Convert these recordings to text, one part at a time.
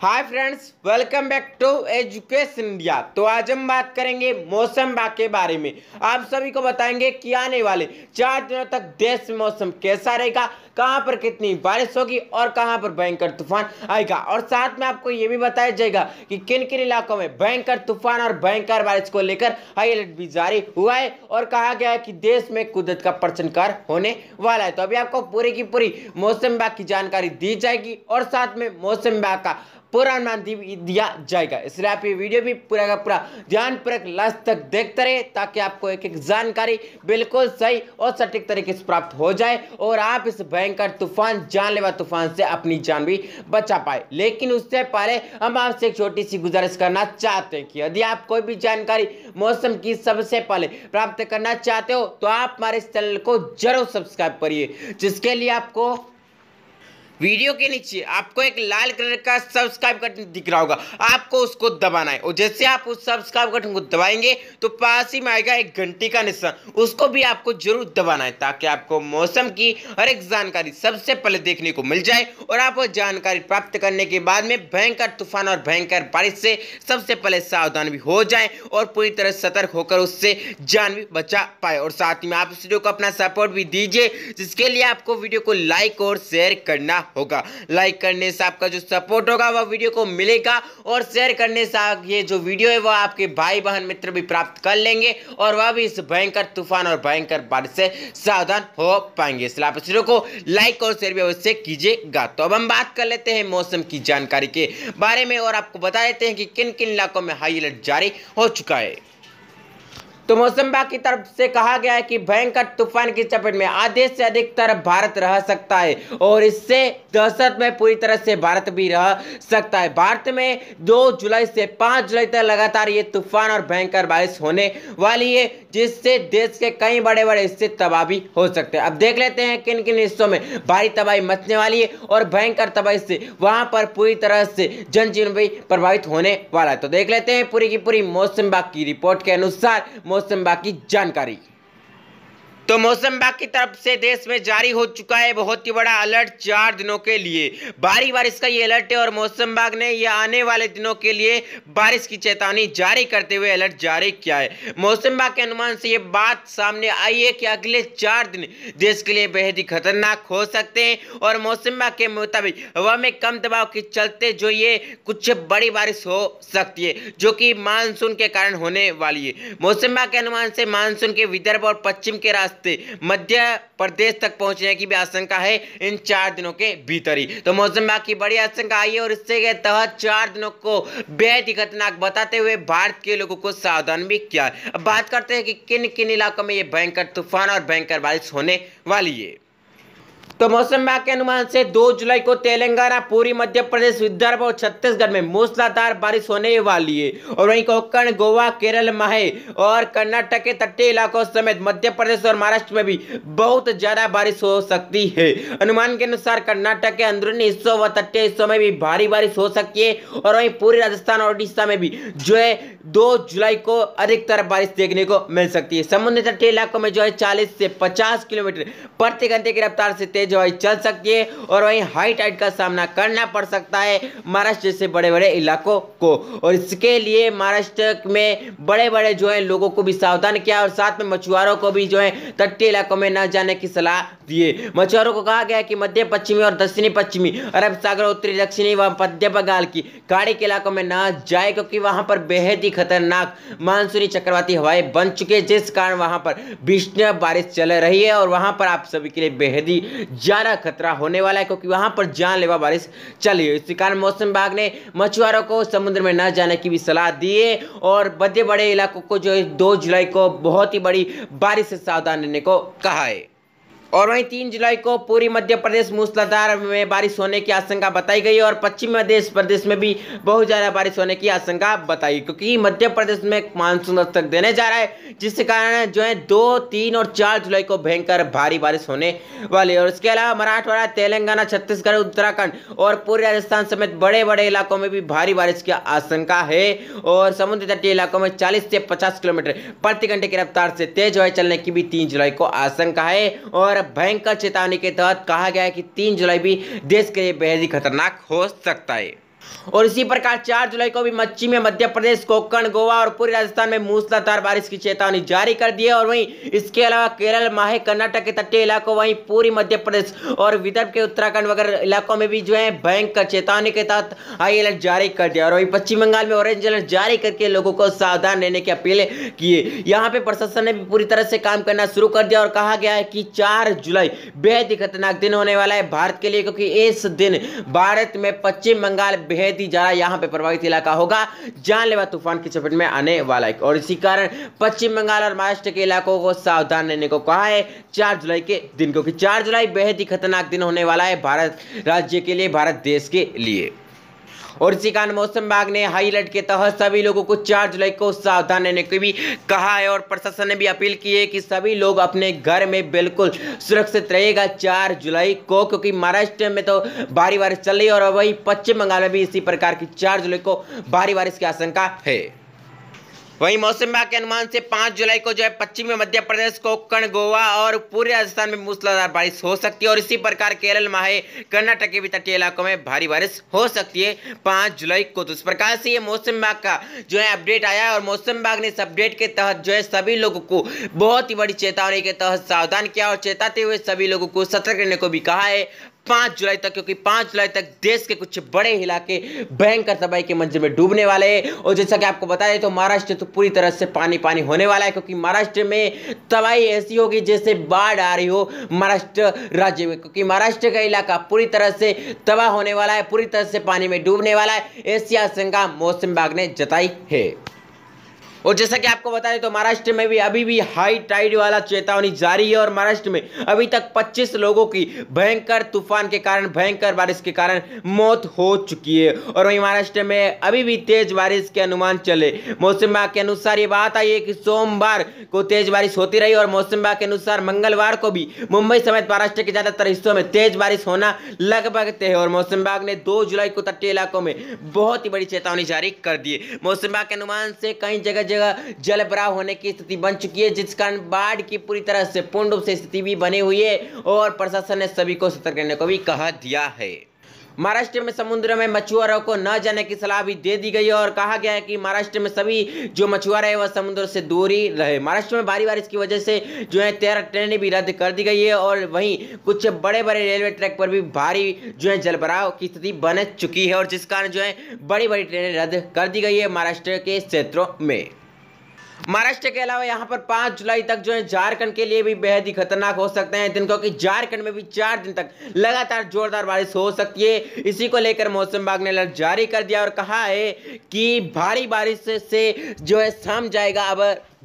hi friends welcome back to education India तो आज हम बात करेंगे मौसम विभाग के बारे में आप सभी को बताएंगे कि आने वाले चार दिनों तक देश में मौसम कैसा रहेगा कहां पर कितनी बारिश होगी और कहां पर भयंकर तूफान आएगा और साथ में आपको ये भी बताया जाएगा कि किन किन इलाकों में भयंकर तूफान और भयंकर बारिश को लेकर हाई अलर्ट भी जारी हुआ है और कहा गया है कि देश में कुदरत का प्रचनकार होने वाला है तो अभी आपको पूरी की पूरी मौसम विभाग की जानकारी दी जाएगी और साथ में मौसम विभाग का पूरा नाम दिया जाएगा इसलिए आप ये वीडियो भी पूरा का पूरा ध्यानपूर्वक लास्ट तक देखते रहे ताकि आपको एक एक जानकारी बिल्कुल सही और सटीक तरीके से प्राप्त हो जाए और आप इस भयंकर तूफान जानलेवा तूफान से अपनी जान भी बचा पाए लेकिन उससे पहले हम आपसे एक छोटी सी गुजारिश करना चाहते हैं कि यदि आप कोई भी जानकारी मौसम की सबसे पहले प्राप्त करना चाहते हो तो आप हमारे इस चैनल को जरूर सब्सक्राइब करिए जिसके लिए आपको वीडियो के नीचे आपको एक लाल कलर का सब्सक्राइब बटन दिख रहा होगा आपको उसको दबाना है और जैसे आप उस सब्सक्राइब बटन को दबाएंगे तो पास ही में आएगा एक घंटी का निशान उसको भी आपको जरूर दबाना है ताकि आपको मौसम की हर एक जानकारी सबसे पहले देखने को मिल जाए और आप वो जानकारी प्राप्त करने के बाद में भयंकर तूफान और भयंकर बारिश से सबसे पहले सावधान भी हो जाए और पूरी तरह सतर्क होकर उससे जान भी बचा पाए और साथ ही में आप इस वीडियो को अपना सपोर्ट भी दीजिए जिसके लिए आपको वीडियो को लाइक और शेयर करना होगा लाइक करने से आपका जो सपोर्ट होगा वह वीडियो को मिलेगा और शेयर करने से ये जो वीडियो है वह आपके भाई बहन मित्र भी प्राप्त कर लेंगे और वह भी इस भयंकर तूफान और भयंकर बारिश से सावधान हो पाएंगे इसलिए आप इस वीडियो को लाइक और शेयर भी अवश्य कीजिएगा तो अब हम बात कर लेते हैं मौसम की जानकारी के बारे में और आपको बता देते हैं कि किन किन इलाकों में हाई अलर्ट जारी हो चुका है तो मौसम विभाग की तरफ से कहा गया है कि भयंकर तूफान की चपेट में आधे से अधिक तरफ भारत रह सकता है और इससे दहशत में पूरी तरह से भारत भी रह सकता है भारत में दो जुलाई से 5 जुलाई तक लगातार ये तूफान और भयंकर बारिश होने वाली है जिससे देश के कई बड़े बड़े हिस्से तबाह भी हो सकते हैं अब देख लेते हैं किन किन हिस्सों में भारी तबाही मचने वाली है और भयंकर तबाही से वहां पर पूरी तरह से जनजीवन भी प्रभावित होने वाला है तो देख लेते हैं पूरी की पूरी मौसम विभाग की रिपोर्ट के अनुसार मौसम बाकी जानकारी तो मौसम विभाग की तरफ से देश में जारी हो चुका है बहुत ही बड़ा अलर्ट चार दिनों के लिए भारी बारिश का ये अलर्ट है और मौसम विभाग ने यह आने वाले दिनों के लिए बारिश की चेतावनी जारी करते हुए अलर्ट जारी किया है मौसम विभाग के अनुमान से ये बात सामने आई है कि अगले चार दिन देश के लिए बेहद ही खतरनाक हो सकते हैं और मौसम विभाग के मुताबिक हवा में कम दबाव के चलते जो ये कुछ बड़ी बारिश हो सकती है जो कि मानसून के कारण होने वाली है मौसम विभाग के अनुमान से मानसून के विदर्भ और पश्चिम के रास्ते रास्ते मध्य प्रदेश तक पहुंचने की भी आशंका है इन चार दिनों के भीतर ही तो मौसम विभाग की बड़ी आशंका आई है और इससे के तहत चार दिनों को बेहद ही खतरनाक बताते हुए भारत के लोगों को सावधान भी किया अब बात करते हैं कि किन किन इलाकों में ये भयंकर तूफान और भयंकर बारिश होने वाली है तो मौसम विभाग के अनुमान से 2 जुलाई को तेलंगाना पूरी मध्य प्रदेश विदर्भ और छत्तीसगढ़ में मूसलाधार बारिश होने वाली है और वहीं कोकण गोवा केरल माहे और कर्नाटक के तटीय इलाकों समेत मध्य प्रदेश और महाराष्ट्र में भी बहुत ज्यादा बारिश हो सकती है अनुमान के अनुसार कर्नाटक के अंदरूनी हिस्सों व तटीय हिस्सों में भी भारी बारिश हो सकती है और वहीं पूरे राजस्थान और उड़ीसा में भी जो है दो जुलाई को अधिकतर बारिश देखने को मिल सकती है समुद्र तटीय इलाकों में जो है चालीस से पचास किलोमीटर प्रति घंटे की रफ्तार से जो है चल सकती है और वहीं हाई टाइट का सामना करना पड़ सकता है महाराष्ट्र जैसे बड़े बड़े इलाकों को और इसके लिए महाराष्ट्र में बड़े बड़े जो है लोगों को भी सावधान किया और साथ में मछुआरों को भी जो है तटीय इलाकों में न जाने की सलाह दिए मछुआरों को कहा गया कि मध्य पश्चिमी और दक्षिणी पश्चिमी अरब सागर उत्तरी दक्षिणी व मध्य बंगाल की खाड़ी के इलाकों में न जाए क्योंकि वहां पर बेहद ही खतरनाक मानसूनी चक्रवाती हवाएं बन चुके है जिस कारण वहां पर भीषण बारिश चल रही है और वहां पर आप सभी के लिए बेहद ही ज़्यादा खतरा होने वाला है क्योंकि वहाँ पर जानलेवा बारिश चली है इसी कारण मौसम विभाग ने मछुआरों को समुद्र में न जाने की भी सलाह दी है और बड़े बड़े इलाकों को जो है दो जुलाई को बहुत ही बड़ी बारिश से सावधान रहने को कहा है और वहीं तीन जुलाई को पूरी मध्य प्रदेश मूसलाधार में बारिश होने की आशंका बताई गई और पश्चिम मध्य प्रदेश में भी बहुत ज़्यादा बारिश होने की आशंका बताई क्योंकि मध्य प्रदेश में मानसून दस्तक देने जा रहा है जिसके कारण जो है दो तीन और चार जुलाई को भयंकर भारी बारिश होने वाली है और इसके अलावा मराठवाड़ा तेलंगाना छत्तीसगढ़ उत्तराखंड और पूरे राजस्थान समेत बड़े बड़े इलाकों में भी भारी बारिश की आशंका है और समुद्र तटीय इलाकों में चालीस से पचास किलोमीटर प्रति घंटे की रफ्तार से तेज हवाई चलने की भी तीन जुलाई को आशंका है और पर भयंकर चेतावनी के तहत कहा गया है कि तीन जुलाई भी देश के लिए बेहद ही खतरनाक हो सकता है और इसी प्रकार चार जुलाई को भी मच्छी में मध्य प्रदेश कोकण गोवा और पूरे राजस्थान में मूसलाधार बारिश की चेतावनी जारी कर दी है और वहीं इसके अलावा केरल माहे कर्नाटक के तटीय इलाकों वहीं पूरी मध्य प्रदेश और विदर्भ के उत्तराखंड वगैरह इलाकों में भी जो है भयंकर चेतावनी के तहत हाई अलर्ट जारी कर दिया और वहीं पश्चिम बंगाल में ऑरेंज अलर्ट जारी करके लोगों को सावधान रहने की अपील की यहाँ पे प्रशासन ने भी पूरी तरह से काम करना शुरू कर दिया और कहा गया है कि चार जुलाई बेहद ही खतरनाक दिन होने वाला है भारत के लिए क्योंकि इस दिन भारत में पश्चिम बंगाल बेहद ही ज़्यादा यहाँ पर प्रभावित इलाका होगा जानलेवा तूफान की चपेट में आने वाला है और इसी कारण पश्चिम बंगाल और महाराष्ट्र के इलाकों को सावधान रहने को कहा है चार जुलाई के दिन क्योंकि चार जुलाई बेहद ही खतरनाक दिन होने वाला है भारत राज्य के लिए भारत देश के लिए और इसी कारण मौसम विभाग ने हाई अलर्ट के तहत सभी लोगों को चार जुलाई को सावधान रहने की भी कहा है और प्रशासन ने भी अपील की है कि सभी लोग अपने घर में बिल्कुल सुरक्षित रहेगा चार जुलाई को क्योंकि महाराष्ट्र में तो भारी बारिश चल रही है और वही पश्चिम बंगाल में भी इसी प्रकार की चार जुलाई को भारी बारिश की आशंका है वहीं मौसम विभाग के अनुमान से 5 जुलाई को जो है पश्चिमी मध्य प्रदेश कोकण गोवा और पूरे राजस्थान में मूसलाधार बारिश हो सकती है और इसी प्रकार केरल माहे कर्नाटक के भी तटीय इलाकों में भारी बारिश हो सकती है 5 जुलाई को तो इस प्रकार से ये मौसम विभाग का जो है अपडेट आया है और मौसम विभाग ने इस अपडेट के तहत जो है सभी लोगों को बहुत ही बड़ी चेतावनी के तहत सावधान किया और चेताते हुए सभी लोगों को सतर्क रहने को भी कहा है पाँच जुलाई तक क्योंकि पाँच जुलाई तक देश के कुछ बड़े इलाके भयंकर तबाही के मंजिल में डूबने वाले हैं और जैसा कि आपको बताया तो महाराष्ट्र तो पूरी तरह से पानी पानी होने वाला है क्योंकि महाराष्ट्र में तबाही ऐसी होगी जैसे बाढ़ आ रही हो महाराष्ट्र राज्य में क्योंकि महाराष्ट्र का इलाका पूरी तरह से तबाह होने वाला है पूरी तरह से पानी में डूबने वाला है ऐसी आशंका मौसम विभाग ने जताई है और जैसा कि आपको बता दें तो महाराष्ट्र में भी अभी भी हाई टाइड वाला चेतावनी जारी है और महाराष्ट्र में अभी तक पच्चीस लोगों की भयंकर तूफान के कारण भयंकर बारिश के कारण मौत हो चुकी है और वहीं महाराष्ट्र में अभी भी तेज बारिश के अनुमान चले मौसम विभाग के अनुसार ये बात आई है कि सोमवार को तेज बारिश होती रही और मौसम विभाग के अनुसार मंगलवार को भी मुंबई समेत महाराष्ट्र के ज्यादातर हिस्सों में तेज बारिश होना लगभग तय है और मौसम विभाग ने दो जुलाई को तटीय इलाकों में बहुत ही बड़ी चेतावनी जारी कर दी है मौसम विभाग के अनुमान से कई जगह जगह जगह जलभराव होने की स्थिति बन चुकी है जिस कारण बाढ़ की पूरी तरह से पूर्ण रूप से स्थिति भी बनी हुई है और प्रशासन ने सभी को सतर्क रहने को भी कहा दिया है महाराष्ट्र में समुद्र में मछुआरों को न जाने की सलाह भी दे दी गई है और कहा गया है कि महाराष्ट्र में सभी जो मछुआरे हैं वह समुद्र से दूर ही रहे महाराष्ट्र में भारी बारिश की वजह से जो है तेरह ट्रेनें भी रद्द कर दी गई है और वहीं कुछ बड़े बड़े रेलवे ट्रैक पर भी भारी जो है जलभराव की स्थिति बन चुकी है और जिस कारण जो है बड़ी बड़ी ट्रेनें रद्द कर दी गई है महाराष्ट्र के क्षेत्रों में महाराष्ट्र के अलावा यहाँ पर 5 जुलाई तक जो है झारखंड के लिए भी बेहद ही खतरनाक हो सकते हैं दिन क्योंकि झारखंड में भी चार दिन तक लगातार जोरदार बारिश हो सकती है इसी को लेकर मौसम विभाग ने अलर्ट जारी कर दिया और कहा है कि भारी बारिश से जो है थम जाएगा अब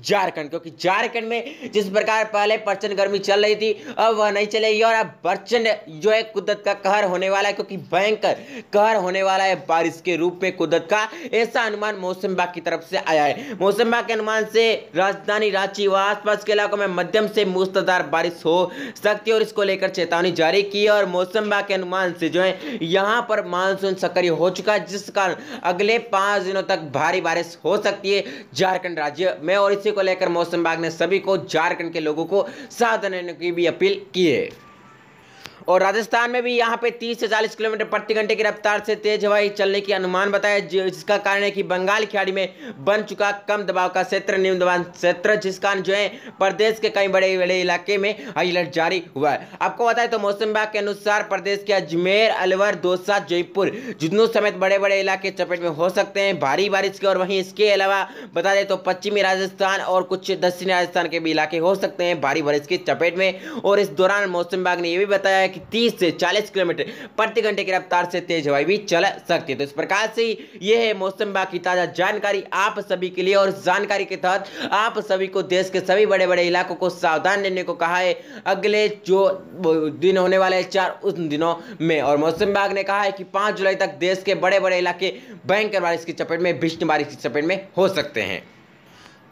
झारखंड क्योंकि झारखंड में जिस प्रकार पहले प्रचंड गर्मी चल रही थी अब वह नहीं चलेगी और अब प्रचंड जो है कुदरत का कहर होने वाला है क्योंकि भयंकर कहर होने वाला है बारिश के रूप में कुदरत का ऐसा अनुमान मौसम विभाग की तरफ से आया है मौसम विभाग के अनुमान से राजधानी रांची व आसपास के इलाकों में मध्यम से मूसलाधार बारिश हो सकती है और इसको लेकर चेतावनी जारी की और मौसम विभाग के अनुमान से जो है यहाँ पर मानसून सक्रिय हो चुका है जिस कारण अगले पाँच दिनों तक भारी बारिश हो सकती है झारखंड राज्य में और इसे को लेकर मौसम विभाग ने सभी को झारखंड के लोगों को सावधान रहने की भी अपील की है और राजस्थान में भी यहाँ पे 30 से 40 किलोमीटर प्रति घंटे की रफ्तार से तेज हवाई चलने की अनुमान बताया जिसका कारण है कि बंगाल खिलाड़ी खाड़ी में बन चुका कम दबाव का क्षेत्र निम्न दबाव क्षेत्र जिस कारण जो है प्रदेश के कई बड़े बड़े इलाके में हाई अलर्ट जारी हुआ है आपको बताए तो मौसम विभाग के अनुसार प्रदेश के अजमेर अलवर दोसा जयपुर जुजनू समेत बड़े बड़े इलाके चपेट में हो सकते हैं भारी बारिश के और वहीं इसके अलावा बता दें तो पश्चिमी राजस्थान और कुछ दक्षिणी राजस्थान के भी इलाके हो सकते हैं भारी बारिश की चपेट में और इस दौरान मौसम विभाग ने यह भी बताया कि तीस से चालीस किलोमीटर प्रति घंटे की रफ्तार से तेज हवाई भी चल सकती है तो इस प्रकार से यह है मौसम विभाग की ताज़ा जानकारी आप सभी के लिए और जानकारी के तहत आप सभी को देश के सभी बड़े बड़े इलाकों को सावधान रहने को कहा है अगले जो दिन होने वाले हैं चार उस दिनों में और मौसम विभाग ने कहा है कि पांच जुलाई तक देश के बड़े बड़े इलाके भयंकर बारिश की चपेट में भीषण बारिश की चपेट में हो सकते हैं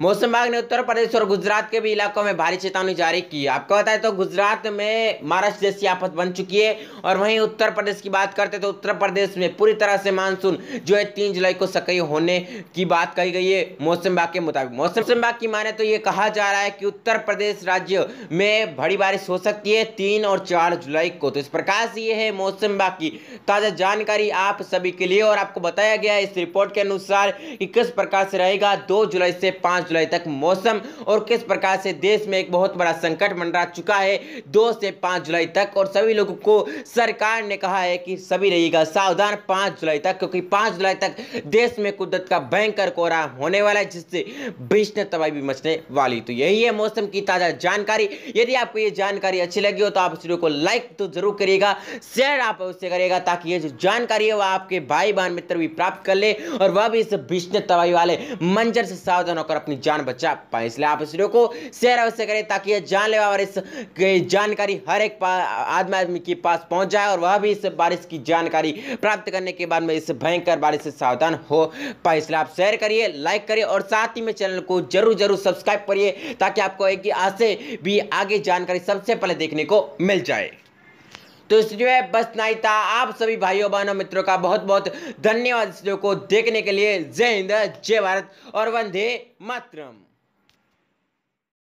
मौसम विभाग ने उत्तर प्रदेश और गुजरात के भी इलाकों में भारी चेतावनी जारी की आपको बताए तो गुजरात में महाराष्ट्र जैसी आफत बन चुकी है और वहीं उत्तर प्रदेश की बात करते तो उत्तर प्रदेश में पूरी तरह से मानसून जो है तीन जुलाई को सक्रिय होने की बात कही गई है मौसम विभाग के मुताबिक मौसम विभाग की माने तो ये कहा जा रहा है कि उत्तर प्रदेश राज्य में भारी बारिश हो सकती है तीन और चार जुलाई को तो इस प्रकार से ये है मौसम विभाग की ताज़ा जानकारी आप सभी के लिए और आपको बताया गया इस रिपोर्ट के अनुसार कि किस प्रकार से रहेगा दो जुलाई से पाँच जुलाई तक मौसम और किस प्रकार से देश में एक बहुत बड़ा संकट मंडरा चुका है दो से पाँच जुलाई तक और सभी लोगों को सरकार ने कहा है कि सभी रहिएगा सावधान पाँच जुलाई तक क्योंकि पाँच जुलाई तक देश में कुदरत का भयंकर कोहरा होने वाला है जिससे भीषण तबाही भी मचने वाली तो यही है मौसम की ताज़ा जानकारी यदि आपको ये जानकारी अच्छी लगी हो तो आप इस वीडियो को लाइक तो जरूर करिएगा शेयर आप उससे करिएगा ताकि ये जो जानकारी है वह आपके भाई बहन मित्र भी प्राप्त कर ले और वह भी इस भीषण तबाही वाले मंजर से सावधान होकर अपनी जान बचा पाए इसलिए आप इस वीडियो को शेयर अवश्य करें ताकि यह जानलेवा बारिश जानकारी हर एक आदमी आदमी के पास पहुंच जाए और वह भी इस बारिश की जानकारी प्राप्त करने के बाद में इस भयंकर बारिश से सावधान हो पाए इसलिए आप शेयर करिए लाइक करिए और साथ ही में चैनल को जरूर जरूर सब्सक्राइब करिए ताकि आपको एक आज भी आगे जानकारी सबसे पहले देखने को मिल जाए तो इसलिए बस नहीं था आप सभी भाइयों बहनों मित्रों का बहुत बहुत धन्यवाद इस वीडियो को देखने के लिए जय हिंद जय भारत और वंदे मातरम